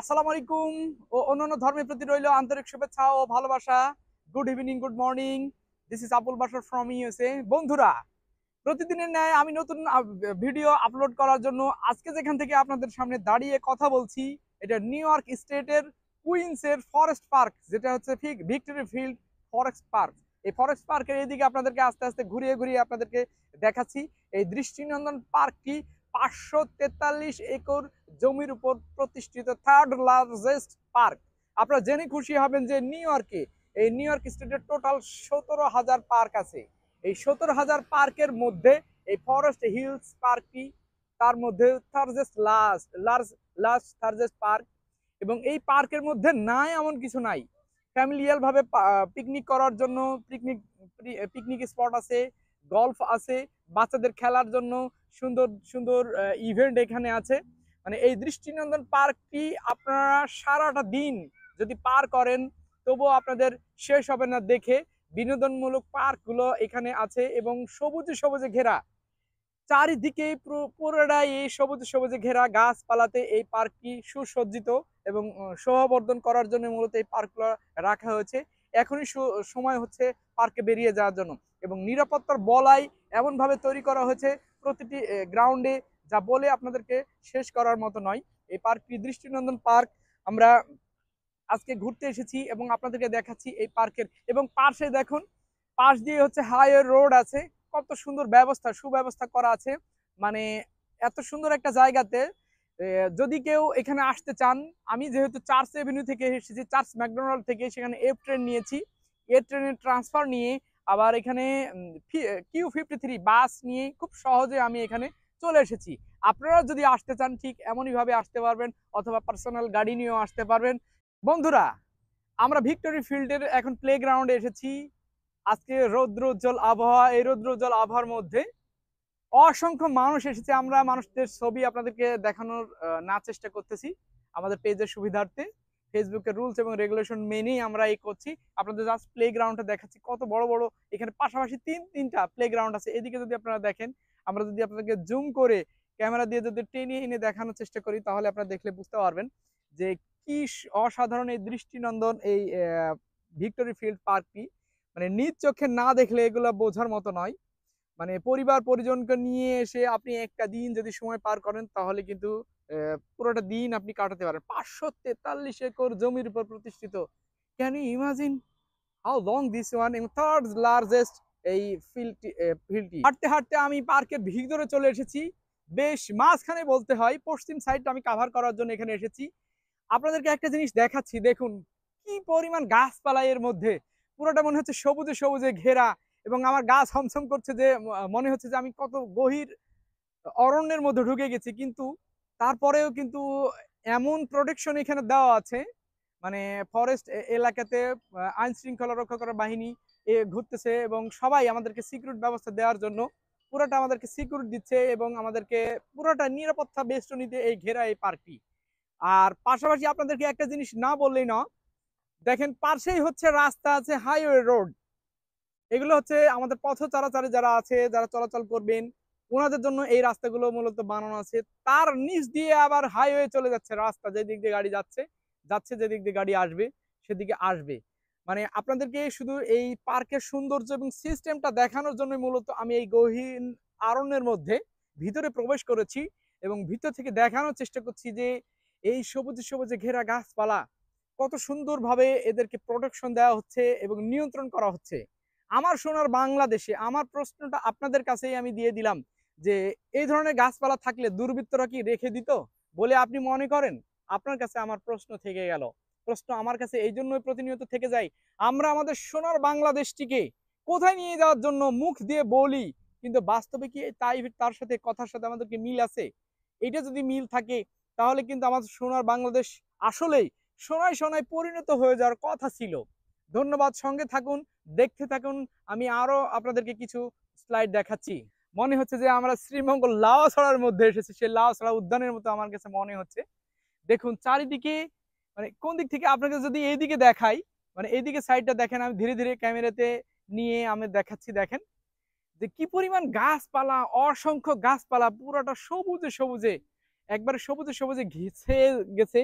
আসসালামু আলাইকুম ও অন্যান্য ধর্মের প্রতি রইল আন্তরিক শুভেচ্ছা ও ভালোবাসা good evening good morning this is Abul Basar from USA বন্ধুরা প্রতিদিনের ন্যায় আমি নতুন ভিডিও আপলোড করার জন্য আজকে যেখান থেকে আপনাদের সামনে দাঁড়িয়ে কথা বলছি এটা নিউ ইয়র্ক স্টেটের কুইন্সের ফরেস্ট পার্ক যেটা হচ্ছে ভিক্টোরি ফিল্ড ফরেস্ট পার্ক এই ফরেস্ট পার্কের এইদিকে আপনাদেরকে আস্তে আস্তে ঘুরিয়ে ঘুরিয়ে আপনাদেরকে দেখাচ্ছি এই দৃষ্টিনন্দন পার্কটি পাঁচশো তেতাল্লিশ একর জমির উপর প্রতিষ্ঠিত থার্ড লার্জেস্ট পার্ক আপনারা জেনে খুশি হবেন যে নিউ ইয়র্কে এই নিউ ইয়র্ক স্টেটের টোটাল সতেরো হাজার পার্ক আছে এই সতেরো হাজার পার্কের মধ্যে এই ফরেস্ট হিলস পার্কটি তার মধ্যে থার্জেস্ট লাস্ট লার্জ লাস্ট থার্জেস্ট পার্ক এবং এই পার্কের মধ্যে নাই এমন কিছু নাই ফ্যামিলিয়ালভাবে পিকনিক করার জন্য পিকনিক পিকনিক স্পট আছে গল্ফ আছে বাচ্চাদের খেলার জন্য সুন্দর সুন্দর ইভেন্ট এখানে আছে মানে এই দৃষ্টিনন্দন পার্কটি আপনারা সারাটা দিন যদি পার করেন তবুও আপনাদের শেষ হবে না দেখে বিনোদনমূলক পার্কগুলো এখানে আছে এবং সবুজে সবুজে ঘেরা চারিদিকে পুরোটা এই সবুজ সবুজে ঘেরা গাছপালাতে এই পার্কটি সুসজ্জিত এবং শোভাবর্ধন করার জন্য মূলত এই পার্কগুলো রাখা হয়েছে এখনই সময় হচ্ছে পার্কে বেরিয়ে যাওয়ার জন্য এবং নিরাপত্তার বলাই এমনভাবে তৈরি করা হয়েছে প্রতিটি গ্রাউন্ডে যা বলে আপনাদেরকে শেষ করার মতো নয় এই পার্কটি দৃষ্টিনন্দন পার্ক আমরা আজকে ঘুরতে এসেছি এবং আপনাদেরকে দেখাচ্ছি এই পার্কের এবং পাশে দেখুন পাশ দিয়ে হচ্ছে হাইওয়ে রোড আছে কত সুন্দর ব্যবস্থা সুব্যবস্থা করা আছে মানে এত সুন্দর একটা জায়গাতে যদি কেউ এখানে আসতে চান আমি যেহেতু চার্চ এভিনিউ থেকে এসেছি চার্চ ম্যাকডোনাল্ড থেকে সেখানে এ ট্রেন নিয়েছি এ ট্রেনের ট্রান্সফার নিয়ে আবার এখানে কিউ ফিফটি থ্রি বাস নিয়ে খুব সহজে আমি এখানে চলে এসেছি আপনারা যদি আসতে চান ঠিক এমনইভাবে আসতে পারবেন অথবা পার্সোনাল গাড়ি নিয়েও আসতে পারবেন বন্ধুরা আমরা ভিক্টোরি ফিল্ডের এখন প্লেগ্রাউন্ডে এসেছি আজকে রৌদ্র উজ্জ্বল আবহাওয়া এই রৌদ্র উজ্জ্বল আবহাওয়ার মধ্যে অসংখ্য মানুষ এসেছে আমরা মানুষদের ছবি আপনাদেরকে দেখানোর না চেষ্টা করতেছি আমাদের পেজের সুবিধার্থে ফেসবুকের রুলস এবং রেগুলেশন মেনেই আমরা এই করছি আপনাদের জাস্ট প্লে গ্রাউন্ডটা দেখাচ্ছি কত বড় বড় এখানে পাশাপাশি তিন তিনটা প্লে গ্রাউন্ড আছে এদিকে যদি আপনারা দেখেন আমরা যদি আপনাদেরকে জুম করে ক্যামেরা দিয়ে যদি টেনে এনে দেখানোর চেষ্টা করি তাহলে আপনারা দেখলে বুঝতে পারবেন যে কি অসাধারণ এই দৃষ্টিনন্দন এই ভিক্টোরি ফিল্ড পার্কটি মানে নিজ চোখে না দেখলে এগুলো বোঝার মতো নয় মানে পরিবার পরিজনকে নিয়ে এসে আপনি একটা দিন যদি সময় পার করেন তাহলে কিন্তু পুরোটা দিন আপনি কাটাতে পারেন পাঁচশো তেতাল্লিশ একর জমির উপর প্রতিষ্ঠিত can you imagine how long this one এবং থার্ড লার্জেস্ট এই ফিল্ডটি ফিল্ডটি হাঁটতে হাঁটতে আমি পার্কের ভিতরে চলে এসেছি বেশ মাঝখানে বলতে হয় পশ্চিম সাইডটা আমি কাভার করার জন্য এখানে এসেছি আপনাদেরকে একটা জিনিস দেখাচ্ছি দেখুন কি পরিমাণ গাছপালা এর মধ্যে পুরোটা মনে হচ্ছে সবুজে সবুজে ঘেরা এবং আমার গা ছমছম করছে যে মনে হচ্ছে যে আমি কত গভীর অরণ্যের মধ্যে ঢুকে গেছি কিন্তু তারপরেও কিন্তু এমন প্রোটেকশন এখানে দেওয়া আছে মানে ফরেস্ট এলাকাতে আইন শৃঙ্খলা রক্ষা করার বাহিনী এ ঘুরতেছে এবং সবাই আমাদেরকে সিকিউরিটি ব্যবস্থা দেওয়ার জন্য পুরোটা আমাদেরকে সিকিউরিটি দিচ্ছে এবং আমাদেরকে পুরোটা নিরাপত্তা বেষ্টনীতে এই ঘেরা এই পার্কটি আর পাশাপাশি আপনাদেরকে একটা জিনিস না বললেই না দেখেন পাশেই হচ্ছে রাস্তা আছে হাইওয়ে রোড এগুলো হচ্ছে আমাদের পথ চলাচলে যারা আছে যারা চলাচল করবেন ওনাদের জন্য এই রাস্তাগুলো মূলত বানানো আছে তার নিচ দিয়ে আবার হাইওয়ে চলে যাচ্ছে রাস্তা যেদিক দিয়ে গাড়ি যাচ্ছে যাচ্ছে যেদিক দিয়ে গাড়ি আসবে সেদিকে আসবে মানে আপনাদেরকে শুধু এই পার্কের সৌন্দর্য এবং সিস্টেমটা দেখানোর জন্য মূলত আমি এই গহীন আরণ্যের মধ্যে ভিতরে প্রবেশ করেছি এবং ভিতর থেকে দেখানোর চেষ্টা করছি যে এই সবুজ সবুজে ঘেরা গাছপালা কত সুন্দরভাবে এদেরকে প্রোটেকশন দেওয়া হচ্ছে এবং নিয়ন্ত্রণ করা হচ্ছে আমার সোনার বাংলাদেশে আমার প্রশ্নটা আপনাদের কাছেই আমি দিয়ে দিলাম যে এই ধরনের গাছপালা থাকলে দুর্বৃত্তরা কি রেখে দিত বলে আপনি মনে করেন আপনার কাছে আমার প্রশ্ন থেকে গেল প্রশ্ন আমার কাছে এই জন্যই প্রতিনিয়ত থেকে যায় আমরা আমাদের সোনার বাংলাদেশটিকে কোথায় নিয়ে যাওয়ার জন্য মুখ দিয়ে বলি কিন্তু বাস্তবে কি তাই তার সাথে কথার সাথে আমাদেরকে মিল আছে এটা যদি মিল থাকে তাহলে কিন্তু আমাদের সোনার বাংলাদেশ আসলেই সোনায় সোনায় পরিণত হয়ে যাওয়ার কথা ছিল ধন্যবাদ সঙ্গে থাকুন দেখতে থাকুন আমি আরও আপনাদেরকে কিছু স্লাইড দেখাচ্ছি মনে হচ্ছে যে আমরা শ্রীমঙ্গল লাওয়াছড়ার মধ্যে এসেছি সেই লাওয়াছড়া উদ্যানের মতো আমার কাছে মনে হচ্ছে দেখুন চারিদিকে মানে কোন দিক থেকে আপনাকে যদি এইদিকে দেখাই মানে এইদিকে সাইডটা দেখেন আমি ধীরে ধীরে ক্যামেরাতে নিয়ে আমি দেখাচ্ছি দেখেন যে কি পরিমাণ গাছপালা অসংখ্য গাছপালা পুরোটা সবুজে সবুজে একবারে সবুজে সবুজে ঘেছে গেছে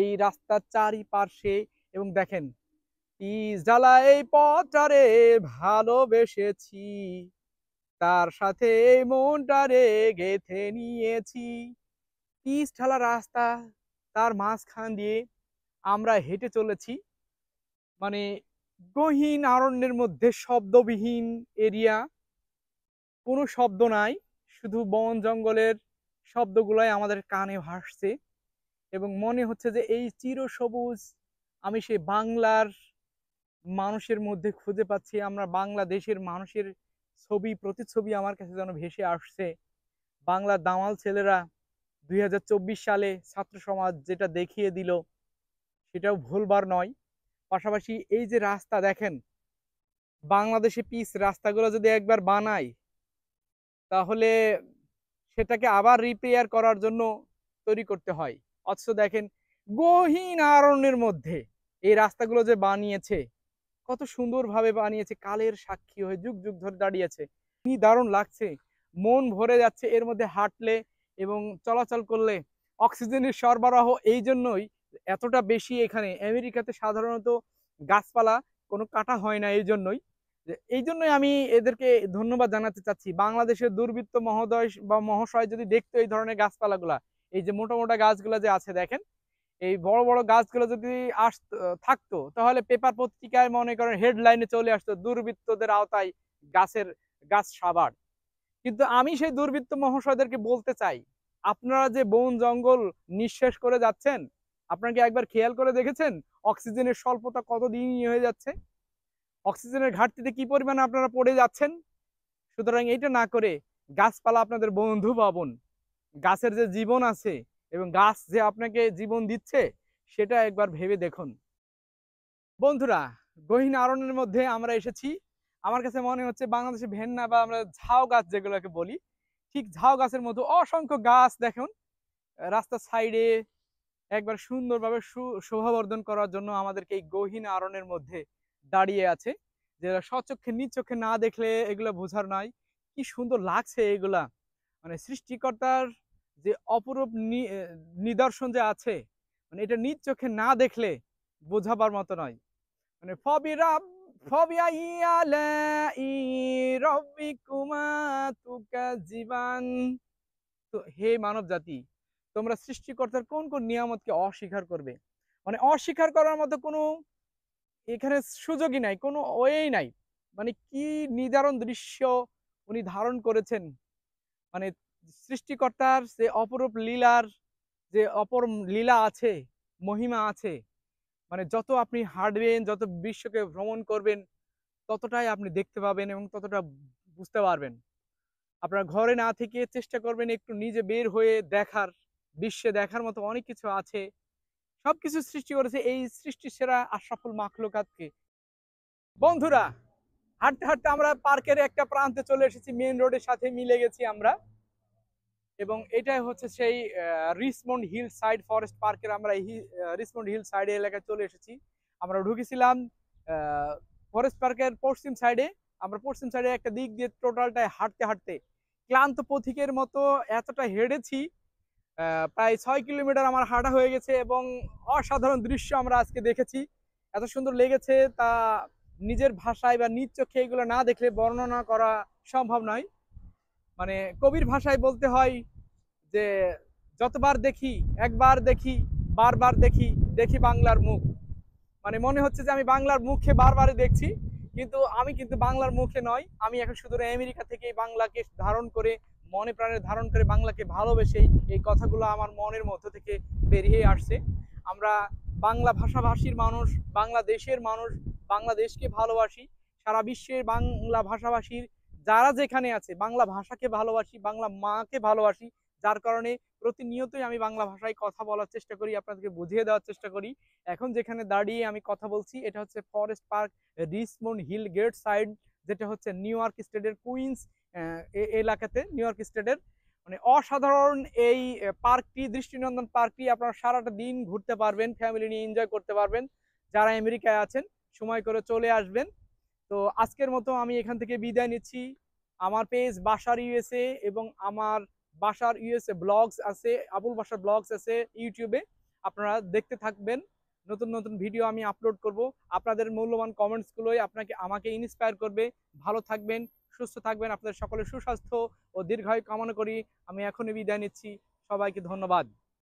এই রাস্তার চারিপাশে এবং দেখেন ইজালা এই পথটারে ভালোবেসেছি তার সাথে এই মনটারে গেথে নিয়েছি পিস ঠালা রাস্তা তার মাঝখান দিয়ে আমরা হেঁটে চলেছি মানে গহীন আরণ্যের মধ্যে শব্দবিহীন এরিয়া কোনো শব্দ নাই শুধু বন জঙ্গলের শব্দগুলোই আমাদের কানে ভাসছে এবং মনে হচ্ছে যে এই চিরসবুজ আমি সেই বাংলার মানুষের মধ্যে খুঁজে পাচ্ছি আমরা বাংলাদেশের মানুষের ছবি প্রতিচ্ছবি আমার কাছে যেন ভেসে আসছে বাংলা দামাল ছেলেরা দুই সালে ছাত্র সমাজ যেটা দেখিয়ে দিল সেটাও ভুলবার নয় পাশাপাশি এই যে রাস্তা দেখেন বাংলাদেশে পিস রাস্তাগুলো যদি একবার বানায় তাহলে সেটাকে আবার রিপেয়ার করার জন্য তৈরি করতে হয় অথচ দেখেন গহীন আরণ্যের মধ্যে এই রাস্তাগুলো যে বানিয়েছে কত সুন্দরভাবে বানিয়েছে কালের সাক্ষী হয়ে যুগ যুগ ধরে দাঁড়িয়েছে কি দারুণ লাগছে মন ভরে যাচ্ছে এর মধ্যে হাঁটলে এবং চলাচল করলে অক্সিজেনের সরবরাহ এই জন্যই এতটা বেশি এখানে আমেরিকাতে সাধারণত গাছপালা কোনো কাটা হয় না এই জন্যই এই জন্যই আমি এদেরকে ধন্যবাদ জানাতে চাচ্ছি বাংলাদেশের দুর্বৃত্ত মহোদয় বা মহাশয় যদি দেখতো এই ধরনের গাছপালাগুলা এই যে মোটা মোটা গাছগুলো যে আছে দেখেন এই বড় বড় গাছগুলো যদি আস থাকতো তাহলে পেপার পত্রিকায় মনে করেন হেডলাইনে চলে আসতো দুর্বৃত্তদের আওতায় গাছের গাছ সাবার কিন্তু আমি সেই দুর্বৃত্ত মহাশয়দেরকে বলতে চাই আপনারা যে বন জঙ্গল নিঃশেষ করে যাচ্ছেন আপনাকে একবার খেয়াল করে দেখেছেন অক্সিজেনের স্বল্পতা কতদিন ইয়ে হয়ে যাচ্ছে অক্সিজেনের ঘাটতিতে কি পরিমাণে আপনারা পড়ে যাচ্ছেন সুতরাং এটা না করে গাছপালা আপনাদের বন্ধু ভাবুন গাছের যে জীবন আছে এবং গাছ যে আপনাকে জীবন দিচ্ছে সেটা একবার ভেবে দেখুন বন্ধুরা গহীন আরণের মধ্যে আমরা এসেছি আমার কাছে মনে হচ্ছে বাংলাদেশে ভেন্না বা আমরা ঝাউ গাছ যেগুলোকে বলি ঠিক ঝাউ গাছের মতো অসংখ্য গাছ দেখুন রাস্তার সাইডে একবার সুন্দরভাবে শোভাবর্ধন করার জন্য আমাদেরকে এই গহীন আরণের মধ্যে দাঁড়িয়ে আছে যেটা স্বচক্ষে নিচক্ষে না দেখলে এগুলো বোঝার নয় কি সুন্দর লাগছে এগুলা মানে সৃষ্টিকর্তার যে অপরূপ নিদর্শন যে আছে মানে এটা নিজ চোখে না দেখলে বোঝাবার মতো নয় মানে ফবিরা তো হে মানব জাতি তোমরা সৃষ্টিকর্তার কোন কোন নিয়ামতকে অস্বীকার করবে মানে অস্বীকার করার মতো কোনো এখানে সুযোগই নাই কোনো ওয়েই নাই মানে কি নিদারণ দৃশ্য উনি ধারণ করেছেন মানে সৃষ্টিকর্তার সে অপরূপ লীলার যে অপর লীলা আছে মহিমা আছে মানে যত আপনি হাঁটবেন যত বিশ্বকে ভ্রমণ করবেন ততটাই আপনি দেখতে পাবেন এবং ততটা বুঝতে পারবেন আপনার ঘরে না থেকে চেষ্টা করবেন একটু নিজে বের হয়ে দেখার বিশ্বে দেখার মতো অনেক কিছু আছে সব কিছু সৃষ্টি করেছে এই সৃষ্টি সেরা আশরাফুল মাখলুকাতকে বন্ধুরা হাঁটতে হাঁটতে আমরা পার্কের একটা প্রান্তে চলে এসেছি মেন রোডের সাথে মিলে গেছি আমরা এবং এটাই হচ্ছে সেই রিসমন্ড হিল সাইড ফরেস্ট পার্কের আমরা এই রিসমন্ড হিল সাইড এলাকায় চলে এসেছি আমরা ঢুকেছিলাম ফরেস্ট পার্কের পশ্চিম সাইডে আমরা পশ্চিম সাইডে একটা দিক দিয়ে টোটালটায় হাঁটতে হাঁটতে ক্লান্ত পথিকের মতো এতটা হেঁটেছি প্রায় ছয় কিলোমিটার আমার হাঁটা হয়ে গেছে এবং অসাধারণ দৃশ্য আমরা আজকে দেখেছি এত সুন্দর লেগেছে তা নিজের ভাষায় বা নিজ চোখে এগুলো না দেখলে বর্ণনা করা সম্ভব নয় মানে কবির ভাষায় বলতে হয় যে যতবার দেখি একবার দেখি বারবার দেখি দেখি বাংলার মুখ মানে মনে হচ্ছে যে আমি বাংলার মুখে বারবারই দেখছি কিন্তু আমি কিন্তু বাংলার মুখে নয় আমি এখন শুধু আমেরিকা থেকে বাংলাকে ধারণ করে মনে প্রাণে ধারণ করে বাংলাকে ভালোবেসেই এই কথাগুলো আমার মনের মধ্য থেকে বেরিয়ে আসছে আমরা বাংলা ভাষাভাষীর মানুষ বাংলাদেশের মানুষ বাংলাদেশকে ভালোবাসি সারা বিশ্বের বাংলা ভাষাভাষীর যারা যেখানে আছে বাংলা ভাষাকে ভালোবাসি বাংলা মাকে ভালোবাসি যার কারণে প্রতিনিয়তই আমি বাংলা ভাষায় কথা বলার চেষ্টা করি আপনাদেরকে বুঝিয়ে দেওয়ার চেষ্টা করি এখন যেখানে দাঁড়িয়ে আমি কথা বলছি এটা হচ্ছে forest park Richmond hill gate side যেটা হচ্ছে নিউ ইয়র্ক স্টেটের কুইন্স এলাকাতে নিউ ইয়র্ক স্টেটের মানে অসাধারণ এই পার্কটি দৃষ্টিনন্দন পার্কটি আপনারা সারাটা দিন ঘুরতে পারবেন ফ্যামিলি নিয়ে এনজয় করতে পারবেন যারা আমেরিকায় আছেন সময় করে চলে আসবেন তো আজকের মতো আমি এখান থেকে বিদায় নিচ্ছি আমার পেজ বাসার ইউএসএ এবং আমার বাসার ইউএসএ ব্লগস আছে আবুল বাসার ব্লগস আছে ইউটিউবে আপনারা দেখতে থাকবেন নতুন নতুন ভিডিও আমি আপলোড করব আপনাদের মূল্যবান কমেন্টসগুলোই আপনাকে আমাকে ইন্সপায়ার করবে ভালো থাকবেন সুস্থ থাকবেন আপনাদের সকলের সুস্বাস্থ্য ও দীর্ঘায়ু কামনা করি আমি এখনই বিদায় নিচ্ছি সবাইকে ধন্যবাদ